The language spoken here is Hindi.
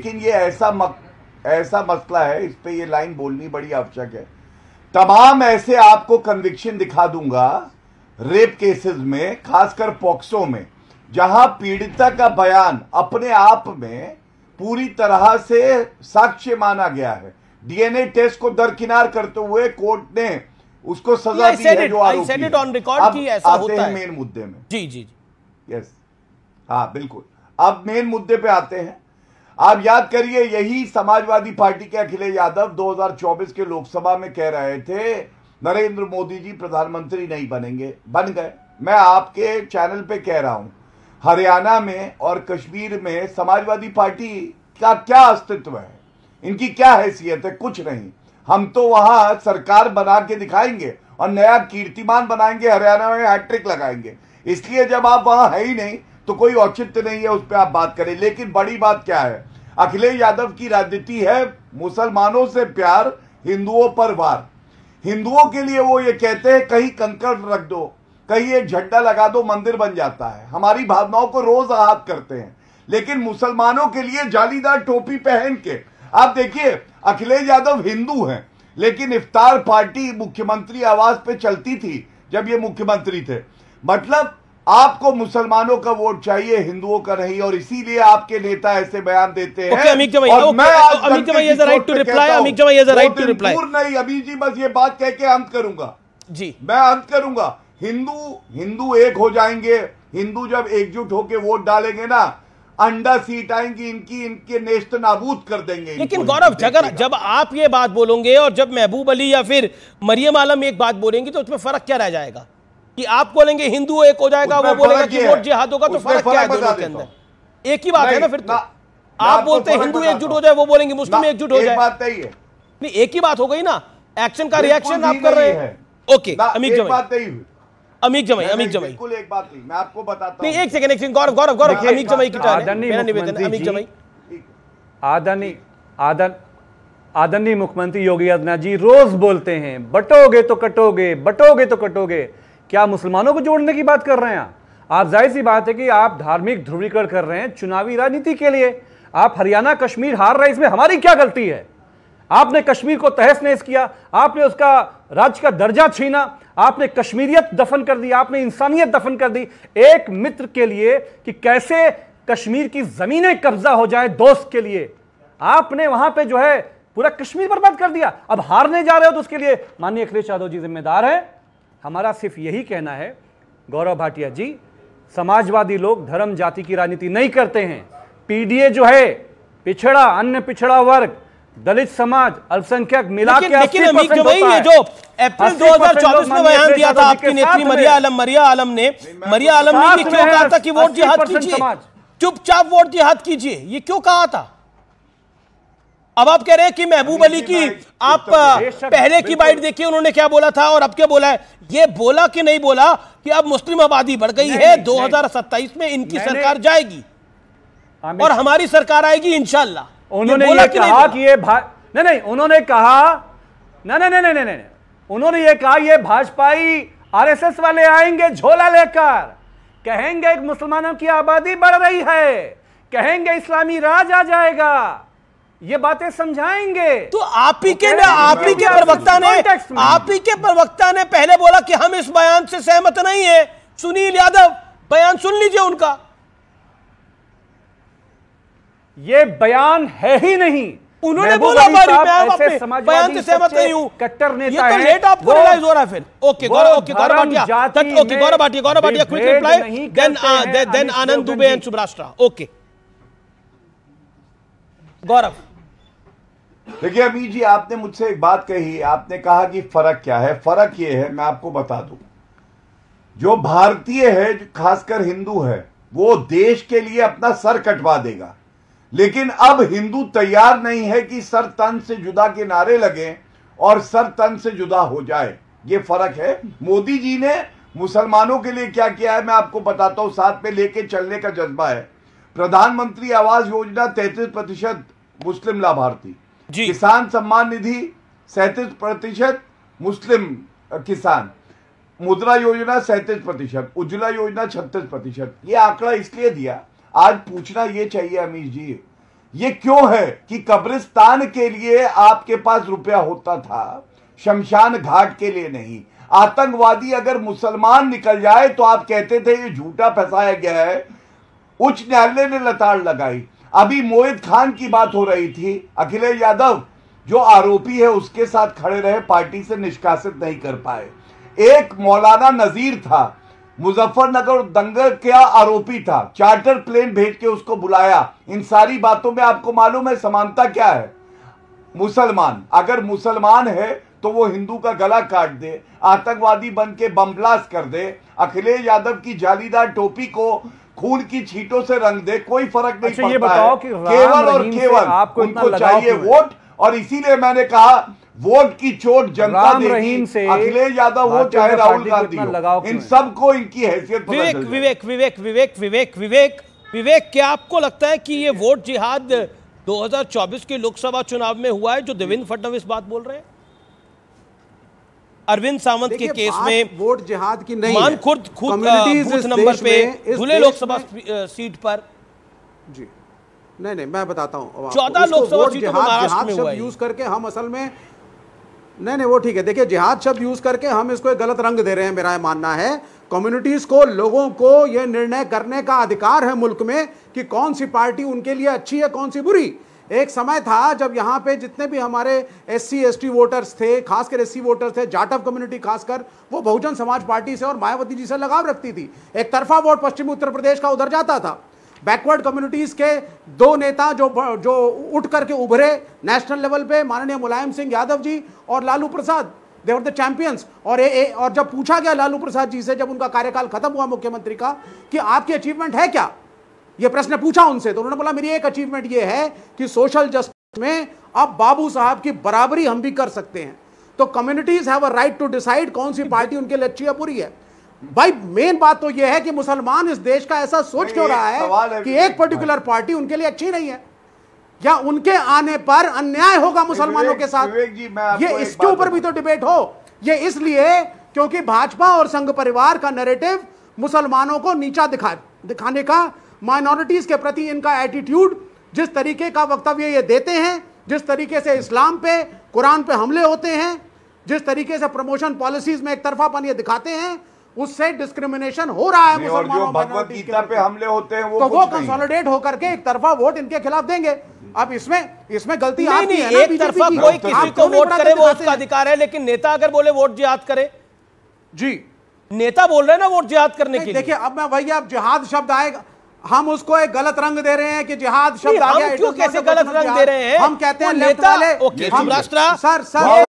लेकिन ये ऐसा मक, ऐसा मसला है इस पे ये लाइन बोलनी बड़ी आवश्यक है तमाम ऐसे आपको कन्विक्शन दिखा दूंगा रेप केसेस में खासकर पॉक्सो में जहां पीड़िता का बयान अपने आप में पूरी तरह से साक्ष्य माना गया है डीएनए टेस्ट को दरकिनार करते हुए कोर्ट ने उसको सजा दी है जो आरोपी ऑन रिकॉर्ड मेन मुद्दे में जी जी यस हाँ बिल्कुल अब मेन मुद्दे पे आते हैं आप याद करिए यही समाजवादी पार्टी के अखिलेश यादव 2024 के लोकसभा में कह रहे थे नरेंद्र मोदी जी प्रधानमंत्री नहीं बनेंगे बन गए मैं आपके चैनल पे कह रहा हूं हरियाणा में और कश्मीर में समाजवादी पार्टी का क्या अस्तित्व है इनकी क्या हैसियत है कुछ नहीं हम तो वहां सरकार बना के दिखाएंगे और नया कीर्तिमान बनाएंगे हरियाणा में हैट्रिक लगाएंगे इसलिए जब आप वहां है ही नहीं तो कोई औचित्य नहीं है उस पर आप बात करें लेकिन बड़ी बात क्या है अखिलेश यादव की राजनीति है मुसलमानों से प्यार हिंदुओं पर वार हिंदुओं के लिए वो ये कहते हैं कहीं कंकड़ रख दो कहीं एक झंडा लगा दो मंदिर बन जाता है हमारी भावनाओं को रोज आहत करते हैं लेकिन मुसलमानों के लिए जालीदार टोपी पहन के आप देखिए अखिलेश यादव हिंदू हैं लेकिन इफ्तार पार्टी मुख्यमंत्री आवास पे चलती थी जब ये मुख्यमंत्री थे मतलब आपको मुसलमानों का वोट चाहिए हिंदुओं का नहीं और इसीलिए आपके नेता ऐसे बयान देते हैं Amit right to reply right to reply नहीं अभी जी बस ये बात कह के अंत करूंगा जी मैं अंत करूंगा हिंदू हिंदू एक हो जाएंगे हिंदू जब एकजुट होकर वोट डालेंगे ना अंडा सीट आएंगी इनकी इनके नेस्त नाबूद कर देंगे लेकिन गौरव जगह जब आप ये बात बोलोगे और जब महबूब अली या फिर मरियम आलम एक बात बोलेंगी तो उसमें फर्क क्या रह जाएगा कि आप बोलेंगे हिंदू एक हो जाएगा वो बोलेगा कि वोट जिहाद होगा तो फर्क क्या है दोनों के अंदर एक ही बात है ना फिर तो आप तो बोलते हैं हिंदू एकजुट हो जाए वो बोलेंगे मुस्लिम एकजुट हो जाए तो नहीं एक ही बात हो गई ना एक्शन का रिएक्शन आप कर रहे हैं ओके अमित जमाई अमित जमाई अमित जमाई एक बात नहीं मैं आपको बताता नहीं एक सेकंड एक सेकंड गौरव गौरव गौरव अमित जमाई की टर्न मेरा निवेदन अमित जमाई आदरणीय आदर आदरणीय मुख्यमंत्री योगी आदित्यनाथ जी रोज बोलते हैं बटोगे तो कटोगे बटोगे तो कटोगे क्या मुसलमानों को जोड़ने की बात कर रहे हैं आप जाहिर सी बात है कि आप धार्मिक ध्रुवीकरण कर रहे हैं चुनावी राजनीति के लिए आप हरियाणा कश्मीर हार रहे इसमें हमारी क्या गलती है आपने कश्मीर को तहस नहस किया आपने उसका राज्य का दर्जा छीना आपने कश्मीरियत दफन कर दी आपने इंसानियत दफन कर दी एक मित्र के लिए कि कैसे कश्मीर की जमीनें कब्जा हो जाए दोस्त के लिए आपने वहां पे जो है पूरा कश्मीर बर्बाद कर दिया अब हारने जा रहे हो तो उसके लिए माननीय अखिलेश यादव जी जिम्मेदार हैं हमारा सिर्फ यही कहना है गौरव भाटिया जी समाजवादी लोग धर्म जाति की राजनीति नहीं करते हैं पीडीए जो है पिछड़ा अन्य पिछड़ा वर्ग दलित समाज अल्पसंख्यक मिला लेकिन, के लेकिन अमीक जवाई ये जो अप्रैल 2024 में बयान दिया था आपकी नेत्री मरिया आलम मरिया आलम ने मरिया तो आलम ने क्यों कहा था कि वोट जिहाद कीजिए चुपचाप वोट जिहाद कीजिए ये क्यों कहा था अब आप कह रहे हैं कि महबूब अली की तो आप तो पहले की बाइट देखिए उन्होंने क्या बोला था और अब क्या बोला है ये बोला कि नहीं बोला कि अब मुस्लिम आबादी बढ़ गई है दो में इनकी सरकार जाएगी हाँ, और हमारी सरकार आएगी इनशाला उन्होंने ये कहा कि ये नहीं नहीं उन्होंने कहा नहीं नहीं नहीं नहीं नहीं उन्होंने ये कहा ये भाजपाई आरएसएस वाले आएंगे झोला लेकर कहेंगे मुसलमानों की आबादी बढ़ रही है कहेंगे इस्लामी राज आ जाएगा ये बातें समझाएंगे तो आप ही के आप ही के प्रवक्ता ने आप ही के प्रवक्ता ने पहले बोला कि हम इस बयान से सहमत नहीं है सुनील यादव बयान सुन लीजिए उनका ये बयान है ही नहीं उन्होंने बोला बयान से सहमत नहीं हूं कट्टर नेता ये तो लेट आपको रियलाइज हो रहा है फिर okay Gaurav okay Gaurav Bhatia okay Gaurav Bhatia Gaurav Bhatia quick reply then then Anand Dubey and Subhash okay Gaurav देखिए अमीर जी आपने मुझसे एक बात कही आपने कहा कि फर्क क्या है फर्क ये है मैं आपको बता दू जो भारतीय है जो खासकर हिंदू है वो देश के लिए अपना सर कटवा देगा लेकिन अब हिंदू तैयार नहीं है कि सर तन से जुदा के नारे लगे और सर तन से जुदा हो जाए ये फर्क है मोदी जी ने मुसलमानों के लिए क्या किया है मैं आपको बताता हूं साथ में लेके चलने का जज्बा है प्रधानमंत्री आवास योजना तैतीस प्रतिशत मुस्लिम लाभार्थी जी किसान सम्मान निधि सैतीस प्रतिशत मुस्लिम किसान मुद्रा योजना सैंतीस प्रतिशत उज्ज्वला योजना छत्तीस प्रतिशत ये आंकड़ा इसलिए दिया आज पूछना ये चाहिए अमीश जी ये क्यों है कि कब्रिस्तान के लिए आपके पास रुपया होता था शमशान घाट के लिए नहीं आतंकवादी अगर मुसलमान निकल जाए तो आप कहते थे ये झूठा फंसाया गया है उच्च न्यायालय ने लताड़ लगाई अभी मोहित खान की बात हो रही थी अखिलेश यादव जो आरोपी है उसके साथ खड़े रहे पार्टी से निष्कासित नहीं कर पाए एक मौलाना नजीर था मुजफ्फरनगर दंगल क्या आरोपी था चार्टर प्लेन भेज के उसको बुलाया इन सारी बातों में आपको मालूम है समानता क्या है मुसलमान अगर मुसलमान है तो वो हिंदू का गला काट दे आतंकवादी बन के बम ब्लास्ट कर दे अखिलेश यादव की जालीदार टोपी को खून की छीटों से रंग दे कोई फर्क नहीं अच्छा, पड़ता है केवल और केवल आपको उनको चाहिए वोट और इसीलिए मैंने कहा वोट की चोट जनता देगी से अखिलेश यादव हो चाहे राहुल गांधी इन सबको इनकी हैसियत विवेक विवेक विवेक विवेक विवेक विवेक विवेक क्या आपको लगता है कि ये वोट जिहाद 2024 के लोकसभा चुनाव में हुआ है जो देवेंद्र फडणवीस बात बोल रहे हैं अरविंद सावंत के केस में वोट जिहाद की नहीं मान खुद खुद बूथ नंबर पे धुले लोकसभा सीट पर जी नहीं नहीं मैं बताता हूँ चौदह लोकसभा महाराष्ट्र में हुआ यूज करके हम असल में नहीं नहीं वो ठीक है देखिए जिहाद शब्द यूज करके हम इसको एक गलत रंग दे रहे हैं मेरा मानना है कम्युनिटीज को लोगों को यह निर्णय करने का अधिकार है मुल्क में कि कौन सी पार्टी उनके लिए अच्छी है कौन सी बुरी एक समय था जब यहाँ पे जितने भी हमारे S C S T voters थे खासकर एस सी वोटर्स थे जाटव कम्युनिटी खासकर वो बहुजन समाज पार्टी से और मायावती जी से लगाव रखती थी एक तरफा वोट पश्चिमी उत्तर प्रदेश का उधर जाता था बैकवर्ड कम्युनिटीज़ के दो नेता जो जो उठ करके उभरे नेशनल लेवल पे माननीय मुलायम सिंह यादव जी और Lalu Prasad they were the champions और ए, ए, और जब पूछा गया लालू प्रसाद जी से जब उनका कार्यकाल खत्म हुआ मुख्यमंत्री का कि आपकी अचीवमेंट है क्या ये प्रश्न पूछा उनसे तो उन्होंने बोला मेरी एक अचीवमेंट ये है कि सोशल जस्टिस में अब बाबू साहब की बराबरी हम भी कर सकते हैं तो communities have a right to decide कौन सी पार्टी उनके लिए अच्छी है बुरी है भाई मेन बात तो यह है कि मुसलमान इस देश का ऐसा सोच क्यों रहा है है कि एक पर्टिकुलर पार्टी उनके लिए अच्छी नहीं है या उनके आने पर अन्याय होगा मुसलमानों के साथ जी, ये इसके ऊपर भी तो डिबेट हो ये इसलिए क्योंकि भाजपा और संघ परिवार का नैरेटिव मुसलमानों को नीचा दिखा दिखाने का माइनॉरिटीज़ के प्रति इनका एटीट्यूड जिस तरीके का वक्तव्य ये देते हैं जिस तरीके से इस्लाम पे कुरान पे हमले होते हैं जिस तरीके से प्रमोशन पॉलिसीज में एक तरफापन ये दिखाते हैं उससे डिस्क्रिमिनेशन हो रहा है मुसलमानों पे हमले होते हैं वो तो वो कंसोलिडेट होकर के एक तरफा वोट इनके खिलाफ देंगे अब इसमें इसमें गलती नहीं, नहीं, है एक तरफा कोई किसी को वोट करे वो उसका अधिकार है लेकिन नेता अगर बोले वोट जिहाद करे जी नेता बोल रहे हैं ना वोट जिहाद करने के देखिए अब मैं वही अब जिहाद शब्द आएगा हम उसको एक गलत रंग दे रहे हैं कि जिहाद शब्द आ गया क्यों कैसे गलत रंग दे रहे हैं हम कहते हैं लेफ्ट वाले हम राष्ट्र सर सर